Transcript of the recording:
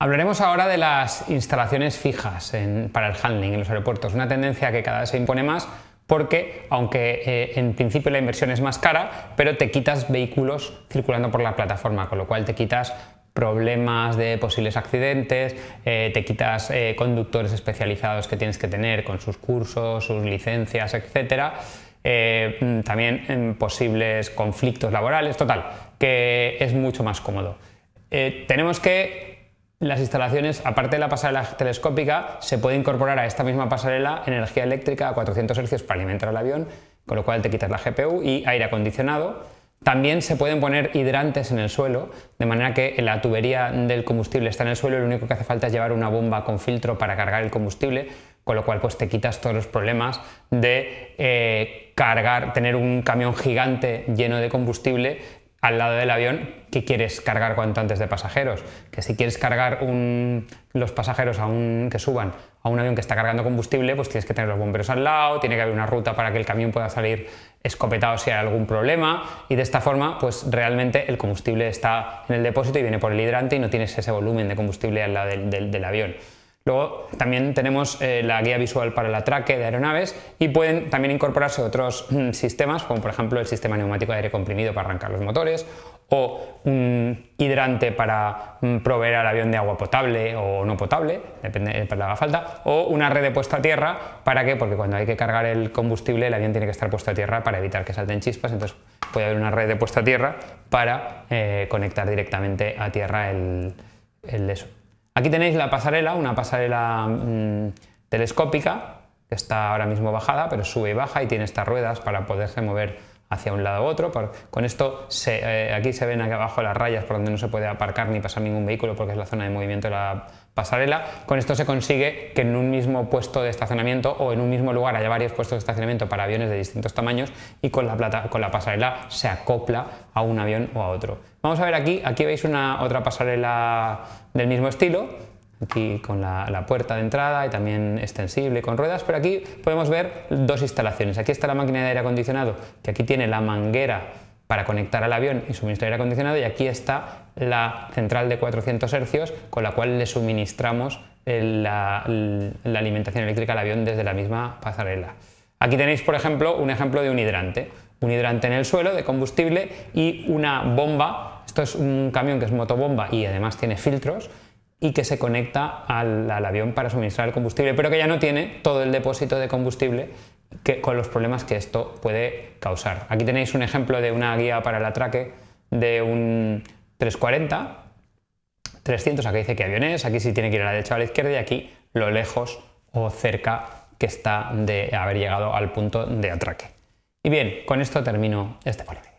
Hablaremos ahora de las instalaciones fijas para el handling en los aeropuertos, una tendencia que cada vez se impone más porque aunque eh, en principio la inversión es más cara, pero te quitas vehículos circulando por la plataforma, con lo cual te quitas problemas de posibles accidentes, eh, te quitas eh, conductores especializados que tienes que tener con sus cursos, sus licencias, etcétera. Mm, también mm, posibles conflictos laborales, total, que es mucho más cómodo. tenemos que las instalaciones, aparte de la pasarela telescópica, se puede incorporar a esta misma pasarela energía eléctrica a 400 Hz para alimentar el avión, con lo cual te quitas la GPU y aire acondicionado. También se pueden poner hidrantes en el suelo, de manera que la tubería del combustible está en el suelo y lo único que hace falta es llevar una bomba con filtro para cargar el combustible, con lo cual pues te quitas todos los problemas de eh, cargar, tener un camión gigante lleno de combustible al lado del avión que quieres cargar cuanto antes de pasajeros. Que si quieres cargar los pasajeros a un, que suban a un avión que está cargando combustible, pues tienes que tener los bomberos al lado, tiene que haber una ruta para que el camión pueda salir escopetado si hay algún problema y de esta forma pues realmente el combustible está en el depósito y viene por el hidrante y no tienes ese volumen de combustible al lado del avión. Luego también tenemos eh, la guía visual para el atraque de aeronaves y pueden también incorporarse otros mm, sistemas, como por ejemplo el sistema neumático de aire comprimido para arrancar los motores o un hidrante para mm, proveer al avión de agua potable o no potable, depende de eh, la haga falta, o una red de puesta a tierra para que, porque cuando hay que cargar el combustible el avión tiene que estar puesto a tierra para evitar que salten chispas, entonces puede haber una red de puesta a tierra para eh, conectar directamente a tierra el, el Aquí tenéis la pasarela, una pasarela mm, telescópica, que está ahora mismo bajada, pero sube y baja y tiene estas ruedas para poderse mover hacia un lado u otro. con esto eh, aquí se ven aquí abajo las rayas por donde no se puede aparcar ni pasar ningún vehículo porque es la zona de movimiento de la pasarela. Con esto se consigue que en un mismo puesto de estacionamiento o en un mismo lugar haya varios puestos de estacionamiento para aviones de distintos tamaños y con la, con la pasarela se acopla a un avión o a otro. Vamos a ver aquí, aquí veis una otra pasarela del mismo estilo aquí con la, puerta de entrada y también extensible con ruedas, pero aquí podemos ver dos instalaciones. Aquí está la máquina de aire acondicionado, que aquí tiene la manguera para conectar al avión y suministrar aire acondicionado y aquí está la central de 400 hercios con la cual le suministramos la alimentación eléctrica al avión desde la misma pasarela. Aquí tenéis, por ejemplo, un ejemplo de un hidrante. Un hidrante en el suelo de combustible y una bomba. Esto es un camión que es motobomba y además tiene filtros y que se conecta al, avión para suministrar el combustible, pero que ya no tiene todo el depósito de combustible que, con los problemas que esto puede causar. Aquí tenéis un ejemplo de una guía para el atraque de un 340, 300, aquí dice que aviones, aquí sí tiene que ir a la derecha o a la izquierda y aquí lo lejos o cerca que está de haber llegado al punto de atraque. Y bien, con esto termino este polémico.